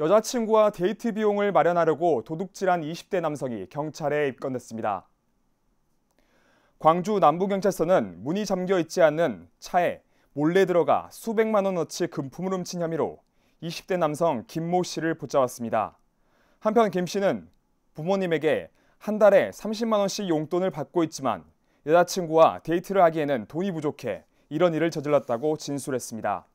여자친구와 데이트 비용을 마련하려고 도둑질한 20대 남성이 경찰에 입건됐습니다. 광주 남부경찰서는 문이 잠겨 있지 않은 차에 몰래 들어가 수백만 원어치 금품을 훔친 혐의로 20대 남성 김모 씨를 붙잡았습니다. 한편 김 씨는 부모님에게 한 달에 30만 원씩 용돈을 받고 있지만 여자친구와 데이트를 하기에는 돈이 부족해 이런 일을 저질렀다고 진술했습니다.